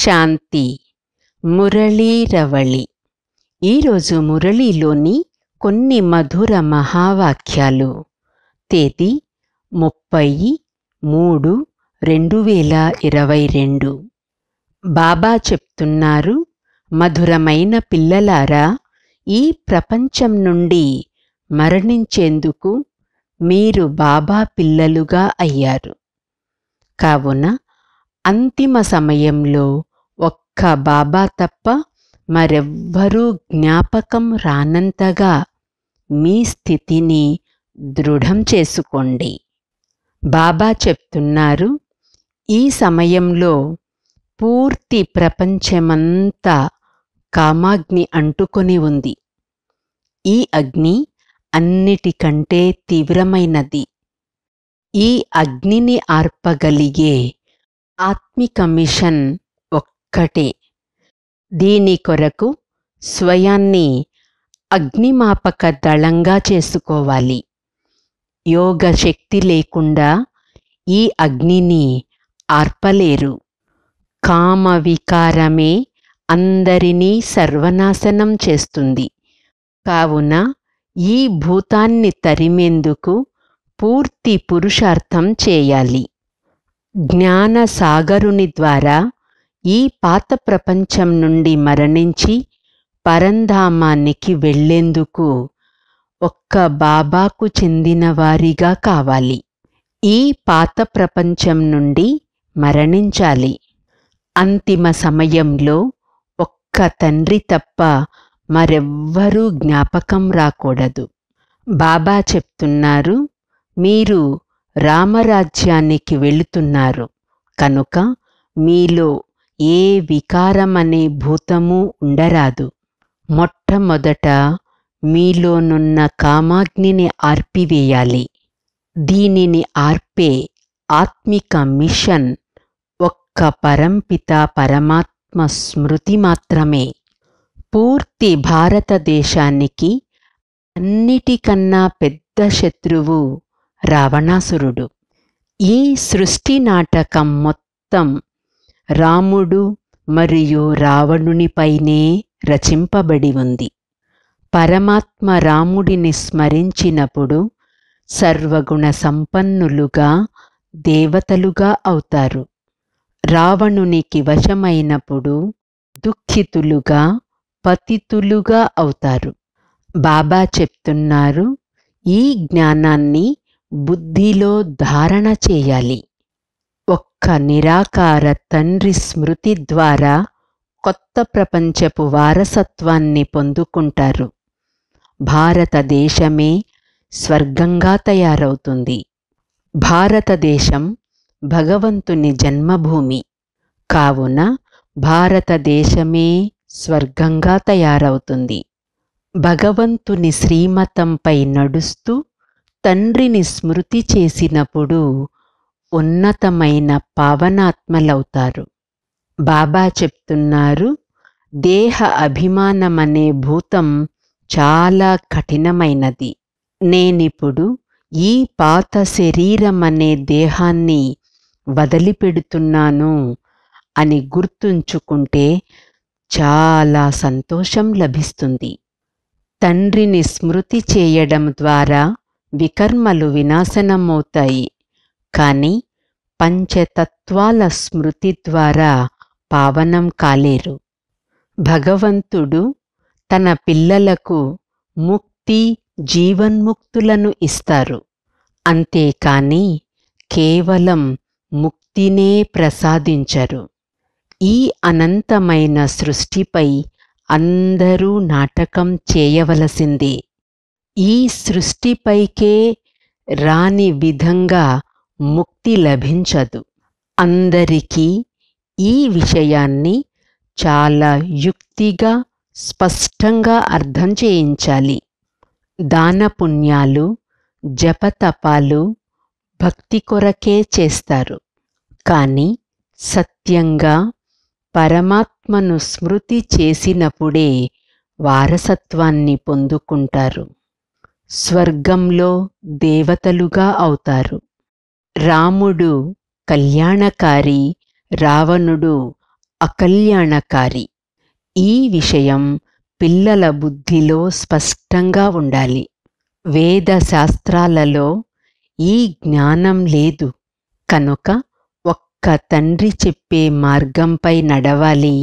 శాంతి మురళీరవళి ఈరోజు మురళీలోని కొన్ని మధుర మహావాక్యాలు తేదీ ముప్పై మూడు రెండు వేల ఇరవై రెండు బాబా చెప్తున్నారు మధురమైన పిల్లలారా ఈ ప్రపంచం నుండి మరణించేందుకు మీరు బాబా పిల్లలుగా అయ్యారు కావున అంతిమ సమయంలో ఒక్క బాబా తప్ప మరెవ్వరూ జ్ఞాపకం రానంతగా మీ స్థితిని దృఢం చేసుకోండి బాబా చెప్తున్నారు ఈ సమయంలో పూర్తి ప్రపంచమంతా కామాగ్ని అంటుకొని ఉంది ఈ అగ్ని అన్నిటికంటే తీవ్రమైనది ఈ అగ్నిని ఆర్పగలిగే ఆత్మిక మిషన్ ఒక్కటే దీని కొరకు స్వయాన్ని అగ్నిమాపక దళంగా చేసుకోవాలి యోగ శక్తి లేకుండా ఈ అగ్నిని ఆర్పలేరు కామ వికారమే అందరినీ సర్వనాశనం చేస్తుంది కావున ఈ భూతాన్ని తరిమేందుకు పూర్తి పురుషార్థం చేయాలి జ్ఞాన సాగరుని ద్వారా ఈ పాత ప్రపంచం నుండి మరణించి పరంధామానికి వెళ్లేందుకు ఒక్క బాబాకు చెందిన వారిగా కావాలి ఈ పాత ప్రపంచం నుండి మరణించాలి అంతిమ సమయంలో ఒక్క తండ్రి తప్ప మరెవ్వరూ జ్ఞాపకం రాకూడదు బాబా చెప్తున్నారు మీరు రామరాజ్యానికి వెళుతున్నారు కనుక మీలో ఏ వికారమనే భూతము ఉండరాదు మొట్టమొదట మీలోనున్న కామాగ్నిని ఆర్పివేయాలి దీనిని ఆర్పే ఆత్మిక మిషన్ ఒక్క పరంపిత పరమాత్మ స్మృతి మాత్రమే పూర్తి భారతదేశానికి అన్నిటికన్నా పెద్ద శత్రువు రావణాసురుడు ఈ సృష్టి నాటకం మొత్తం రాముడు మరియు రావణునిపైనే రచింపబడి ఉంది పరమాత్మ రాముడిని స్మరించినప్పుడు సర్వగుణ సంపన్నులుగా దేవతలుగా అవుతారు రావణునికి వశమైనప్పుడు దుఃఖితులుగా పతితులుగా అవుతారు బాబా చెప్తున్నారు ఈ జ్ఞానాన్ని బుద్ధిలో ధారణ చేయాలి ఒక్క నిరాకార తండ్రి స్మృతి ద్వారా కొత్త ప్రపంచపు వారసత్వాన్ని పొందుకుంటారు భారతదేశమే స్వర్గంగా తయారవుతుంది భారతదేశం భగవంతుని జన్మభూమి కావున భారతదేశమే స్వర్గంగా తయారవుతుంది భగవంతుని శ్రీమతంపై నడుస్తూ తండ్రిని స్మృతి చేసినప్పుడు ఉన్నతమైన పావనాత్మలవుతారు బాబా చెప్తున్నారు దేహ అభిమానమనే భూతం చాలా కఠినమైనది నేనిప్పుడు ఈ పాత శరీరమనే దేహాన్ని వదిలిపెడుతున్నాను అని గుర్తుంచుకుంటే చాలా సంతోషం లభిస్తుంది తండ్రిని స్మృతి చేయడం ద్వారా వికర్మలు వినాశనమవుతాయి కానీ పంచతత్వాల స్మృతి ద్వారా పావనం కాలేరు భగవంతుడు తన పిల్లలకు ముక్తి జీవన్ముక్తులను ఇస్తారు అంతేకాని కేవలం ముక్తినే ప్రసాదించరు ఈ అనంతమైన సృష్టిపై అందరూ నాటకం చేయవలసిందే ఈ సృష్టిపైకే రాని విధంగా ముక్తి లభించదు అందరికీ ఈ విషయాన్ని చాలా యుక్తిగా స్పష్టంగా అర్థం చేయించాలి దానపుణ్యాలు జపతపాలు భక్తి కొరకే చేస్తారు కానీ సత్యంగా పరమాత్మను స్మృతి చేసినప్పుడే వారసత్వాన్ని పొందుకుంటారు స్వర్గంలో దేవతలుగా అవుతారు రాముడు కళ్యాణకారి రావణుడు అకల్యాణకారి ఈ విషయం పిల్లల బుద్ధిలో స్పష్టంగా ఉండాలి వేద శాస్త్రాలలో ఈ జ్ఞానం లేదు కనుక ఒక్క తండ్రి చెప్పే మార్గంపై నడవాలి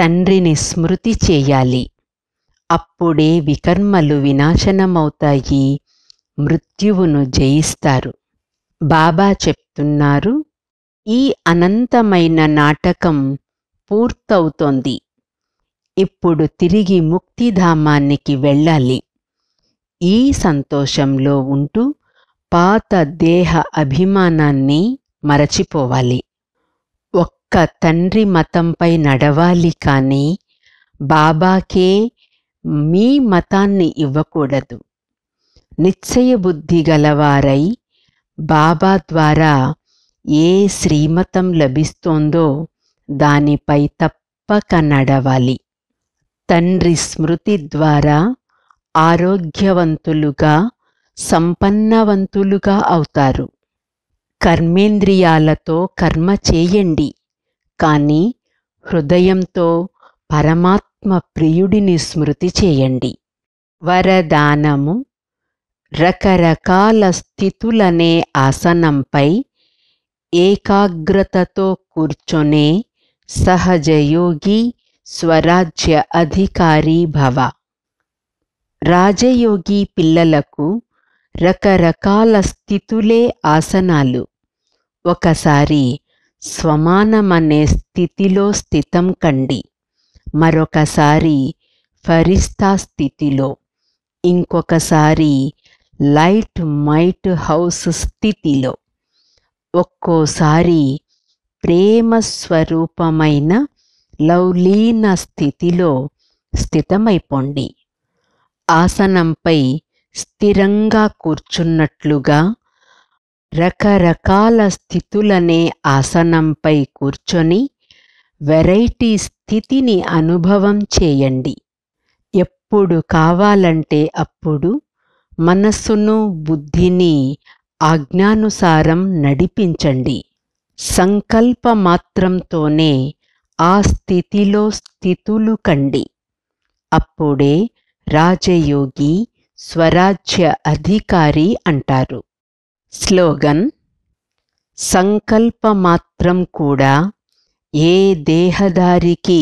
తండ్రిని స్మృతి చేయాలి అప్పుడే వికర్మలు వినాశనమవుతాయి మృత్యువును జయిస్తారు బాబా చెప్తున్నారు ఈ అనంతమైన నాటకం పూర్తవుతోంది ఇప్పుడు తిరిగి ముక్తిధామానికి వెళ్ళాలి ఈ సంతోషంలో ఉంటూ పాత దేహ అభిమానాన్ని మరచిపోవాలి ఒక్క తండ్రి మతంపై నడవాలి కానీ బాబాకే మీ మతాన్ని ఇవ్వకూడదు నిశ్చయ బుద్ధి గలవారై బాబా ద్వారా ఏ శ్రీమతం లభిస్తోందో దానిపై తప్పక నడవాలి తండ్రి స్మృతి ద్వారా ఆరోగ్యవంతులుగా సంపన్నవంతులుగా అవుతారు కర్మేంద్రియాలతో కర్మ చేయండి కానీ హృదయంతో పరమాత్మ ప్రియుడిని స్మృతి చేయండి వరదానము రకరకాల స్థితులనే ఆసనంపై ఏకాగ్రతతో కూర్చొనే సహజయోగి స్వరాజ్య అధికారి భవ రాజయోగి పిల్లలకు రకరకాల స్థితులే ఆసనాలు ఒకసారి స్వమానమనే స్థితిలో స్థితం కండి మరొకసారి ఫరిస్తా స్థితిలో ఇంకొకసారి లైట్ మైట్ హౌస్ స్థితిలో ఒక్కోసారి ప్రేమ స్వరూపమైన లౌలీన స్థితిలో స్థితమైపోండి ఆసనంపై స్థిరంగా కూర్చున్నట్లుగా రకరకాల స్థితులనే ఆసనంపై కూర్చొని వెరైటీ స్థితిని అనుభవం చేయండి ఎప్పుడు కావాలంటే అప్పుడు మనస్సును బుద్ధిని ఆజ్ఞానుసారం నడిపించండి సంకల్ప మాత్రంతోనే ఆ స్థితిలో స్థితులు కండి అప్పుడే రాజయోగి స్వరాజ్య అధికారి అంటారు స్లోగన్ సంకల్పమాత్రం కూడా ఏ దేహదారికి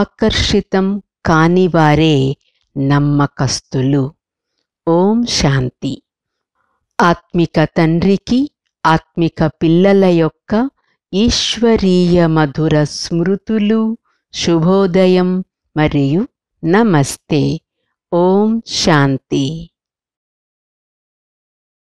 ఆకర్షితం కానివారే నమ్మకస్తులు ఓం శాంతి ఆత్మిక తండ్రికి ఆత్మిక పిల్లల యొక్క ఈశ్వరీయ మధుర స్మృతులు శుభోదయం మరియు నమస్తే ఓం శాంతి